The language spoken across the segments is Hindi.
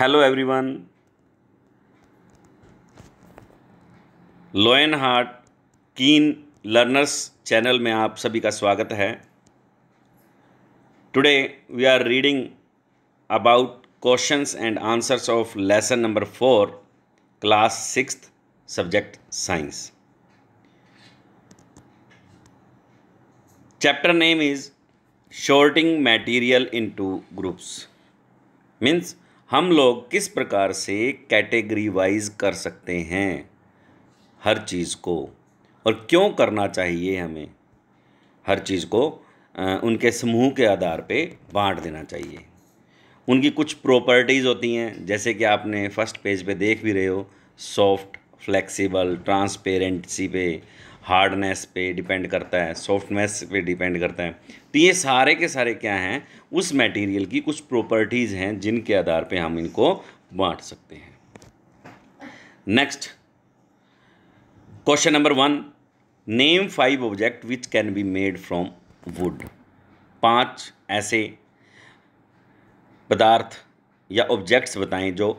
Hello everyone lion heart keen learners channel में आप सभी का स्वागत है today we are reading about questions and answers of lesson number four class sixth subject science chapter name is sorting material into groups means हम लोग किस प्रकार से कैटेगरी वाइज कर सकते हैं हर चीज़ को और क्यों करना चाहिए हमें हर चीज़ को उनके समूह के आधार पे बांट देना चाहिए उनकी कुछ प्रॉपर्टीज़ होती हैं जैसे कि आपने फर्स्ट पेज पे देख भी रहे हो सॉफ्ट फ्लेक्सिबल ट्रांसपेरेंसी पे हार्डनेस पे डिपेंड करता है सॉफ्टनेस पे डिपेंड करता है तो ये सारे के सारे क्या हैं उस मटेरियल की कुछ प्रॉपर्टीज़ हैं जिनके आधार पे हम इनको बांट सकते हैं next question number one name five object which can be made from wood पांच ऐसे पदार्थ या ऑब्जेक्ट्स बताएं जो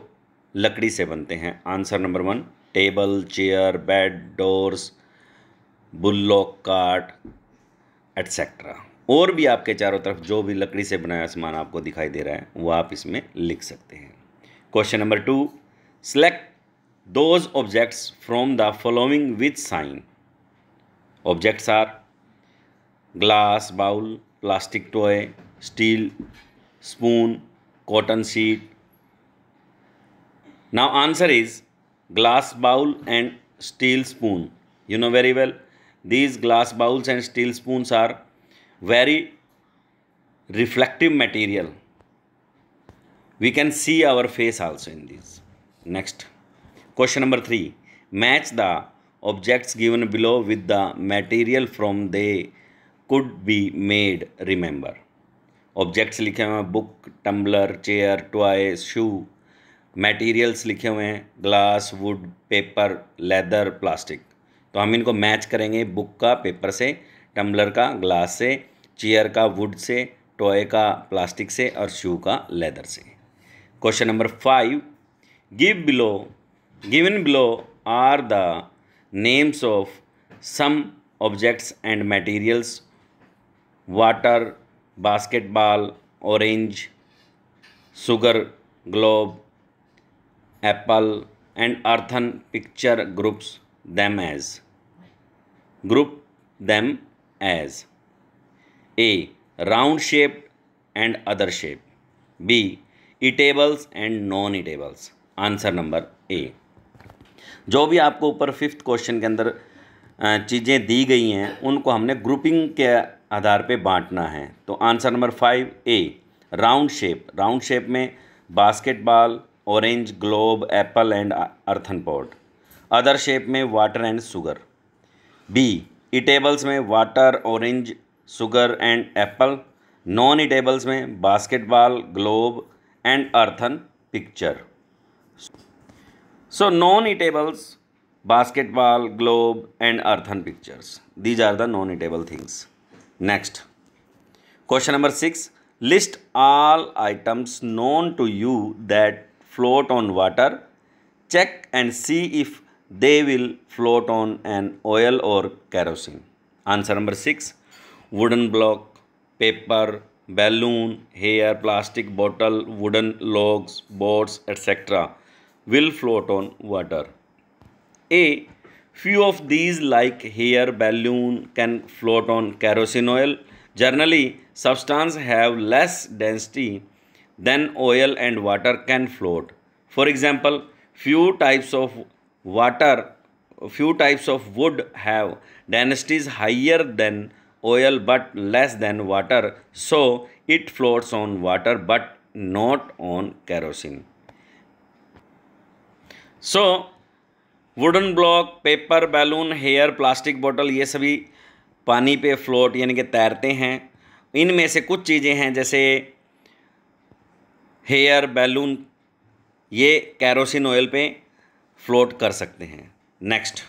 लकड़ी से बनते हैं answer number one table chair bed doors bullock cart etcetera और भी आपके चारों तरफ जो भी लकड़ी से बनाया सामान आपको दिखाई दे रहा है वो आप इसमें लिख सकते हैं question number two select those objects from the following with shine objects are glass bowl plastic toy steel spoon cotton sheet now answer is glass bowl and steel spoon you know very well these glass bowls and steel spoons are very reflective material we can see our face also in these next question number 3 match the objects given below with the material from they could be made remember objects लिखे हुए हैं book tumbler chair toy shoe materials लिखे हुए हैं glass wood paper leather plastic तो हम इनको मैच करेंगे बुक का पेपर से टम्बलर का ग्लास से चेयर का वुड से टॉय का प्लास्टिक से और शू का लेदर से question number five give below given below are the names of some objects and materials water basketball orange sugar globe apple and earthen pitcher groups them as group them as a round shaped and other shape b eatables and non eatables answer number A जो भी आपको ऊपर फिफ्थ क्वेश्चन के अंदर चीज़ें दी गई हैं उनको हमने ग्रुपिंग के आधार पे बांटना है तो answer number five A round shape round shape में basketball orange globe apple and earthen pot other shape में water and sugar B eatables में water orange sugar and apple non eatables में basketball globe and earthen pitcher so non-eatables basketball globe and earthen pictures these are the non-eatable things next question number 6 list all items known to you that float on water check and see if they will float on an oil or kerosene. Answer number 6. Wooden block, paper, balloon, hair, plastic bottle, wooden logs, boards, etc. will float on water. A. Few of these like hair, balloon can float on kerosene oil. Generally, substance have less density than oil and water can float. For example, few types of water, few types of wood have densities higher than oil but less than water. So it floats on water but not on kerosene. So wooden block paper balloon hair plastic बोतल ये सभी पानी पे फ्लोट यानी कि तैरते हैं इनमें से कुछ चीज़ें हैं जैसे हेयर बैलून ये कैरोसिन ऑयल पे फ्लोट कर सकते हैं next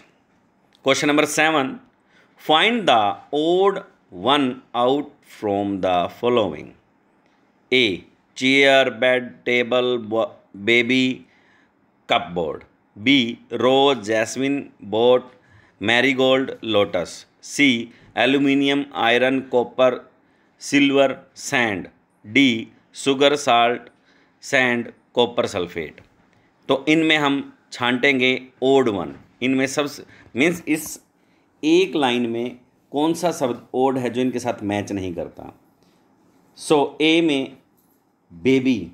question number seven find the odd one out from the following A chair bed table baby cupboard B rose jasmine boat marigold lotus C aluminium iron copper silver sand D sugar salt sand copper sulphate तो इनमें हम छांटेंगे ओड वन इनमें सब मीन्स इस एक लाइन में कौन सा शब्द ओड है जो इनके साथ मैच नहीं करता सो so, ए में बेबी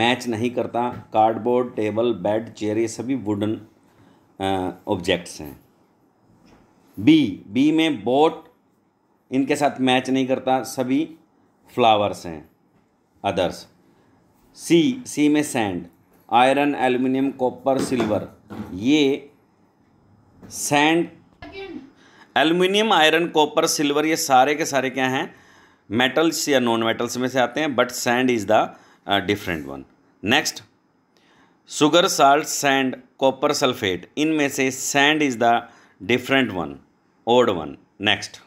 मैच नहीं करता कार्डबोर्ड टेबल बेड चेयर ये सभी वुडन ऑब्जेक्ट्स हैं बी बी में बोट इनके साथ मैच नहीं करता सभी फ्लावर्स हैं अदर्स सी सी में sand iron aluminium copper silver ये sand aluminium iron copper silver ये सारे के सारे क्या हैं मेटल्स या नॉन मेटल्स में से आते हैं but sand is the different one next sugar salt sand copper sulphate इनमें से sand is the different one odd one next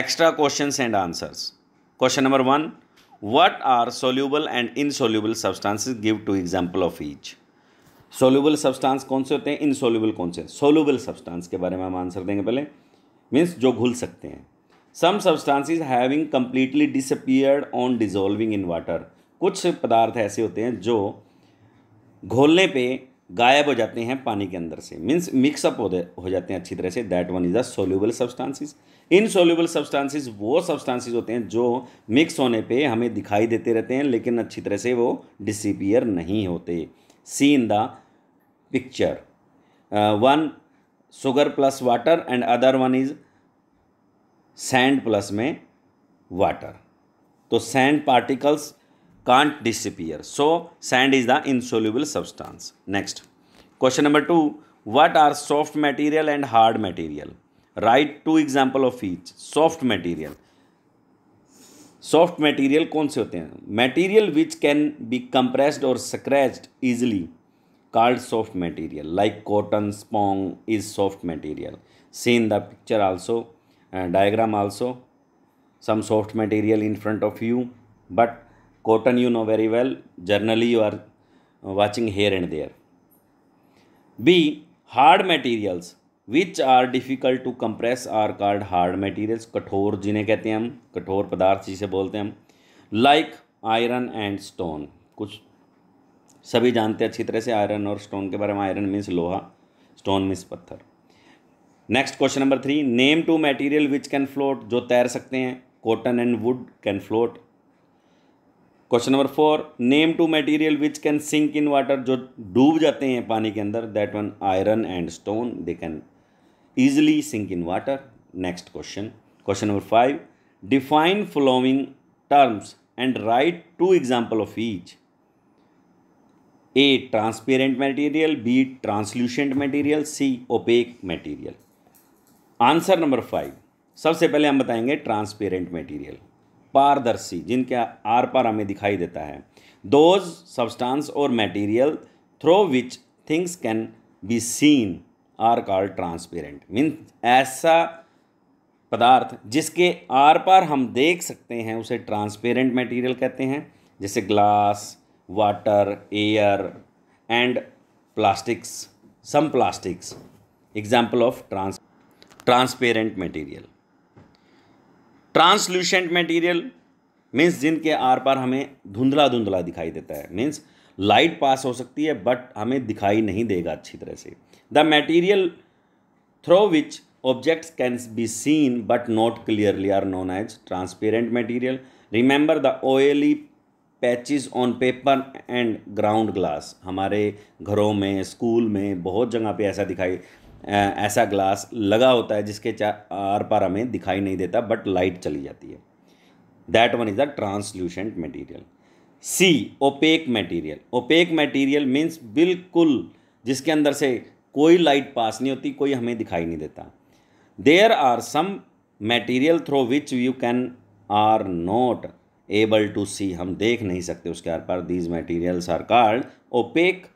extra question and answers question number one what are soluble and insoluble substances give two example of each soluble substance कौन से होते हैं insoluble कौन से soluble substance के बारे में हम आंसर देंगे पहले मीन्स जो घुल सकते हैं some substances having completely disappeared on dissolving in water कुछ पदार्थ ऐसे होते हैं जो घोलने पे गायब हो जाते हैं पानी के अंदर से मीन्स मिक्सअप हो, हो जाते हैं अच्छी तरह से that one is a soluble substances insoluble substances वो सब्सटेंसेस होते हैं जो मिक्स होने पे हमें दिखाई देते रहते हैं लेकिन अच्छी तरह से वो डिसपियर नहीं होते see in the picture one sugar plus water and other one is sand plus में वाटर तो sand particles can't disappear. So, sand is the insoluble substance. Next, question number two. What are soft material and hard material? Write two example of each. Soft material. Soft material, which are Material which can be compressed or scratched easily called soft material. Like cotton, sponge is soft material. See in the picture also, uh, diagram also. Some soft material in front of you. But cotton you know very well generally you are uh, watching here and there b hard materials which are difficult to compress are called hard materials कठोर जिन्हें कहते हैं हम कठोर पदार्थ जिसे बोलते हैं हम लाइक आयरन एंड स्टोन कुछ सभी जानते हैं अच्छी तरह से आयरन और स्टोन के बारे में आयरन मीन्स लोहा स्टोन मीन्स पत्थर next question number three name two material which can float जो तैर सकते हैं cotton and wood can float question number four name two material which can sink in water जो डूब जाते हैं पानी के अंदर that one iron and stone they can easily sink in water next question question number five define following terms and write two example of each A transparent material B translucent material C opaque material answer number five सबसे पहले हम बताएंगे ट्रांसपेरेंट मटेरियल पारदर्शी जिनके आर पार हमें दिखाई देता है दोज सब्सटेंस और material through which things can be seen are called transparent mean ऐसा पदार्थ जिसके आर पार हम देख सकते हैं उसे ट्रांसपेरेंट मटेरियल कहते हैं जैसे glass water air and plastics some plastics example of trans transparent material translucent material means जिनके आर पार हमें धुंधला धुंधला दिखाई देता है मीन्स लाइट पास हो सकती है बट हमें दिखाई नहीं देगा अच्छी तरह से the material through which objects can be seen but not clearly are known as transparent material remember the oily patches on paper and ground glass हमारे घरों में स्कूल में बहुत जगह पे ऐसा दिखाई ऐसा ग्लास लगा होता है जिसके चार पार हमें दिखाई नहीं देता बट लाइट चली जाती है that one is the translucent material C opaque material opaque material means बिल्कुल जिसके अंदर से कोई लाइट पास नहीं होती कोई हमें दिखाई नहीं देता there are some material through which you can are not able to see हम देख नहीं सकते उसके आर पार these materials are called opaque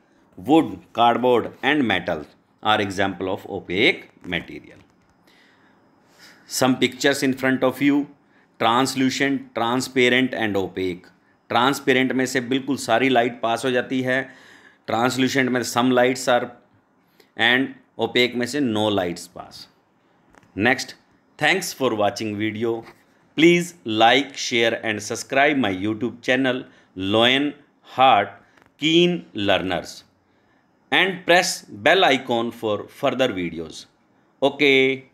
wood cardboard and metals are example of opaque material. Some pictures in front of you, translucent, transparent and opaque. Transparent में से बिल्कुल सारी लाइट पास हो जाती है ट्रांसल्यूसेंट में some lights are and opaque में से no lights pass next thanks for watching video please like share and subscribe my YouTube channel lion heart keen learners and press bell icon for further videos. Okay.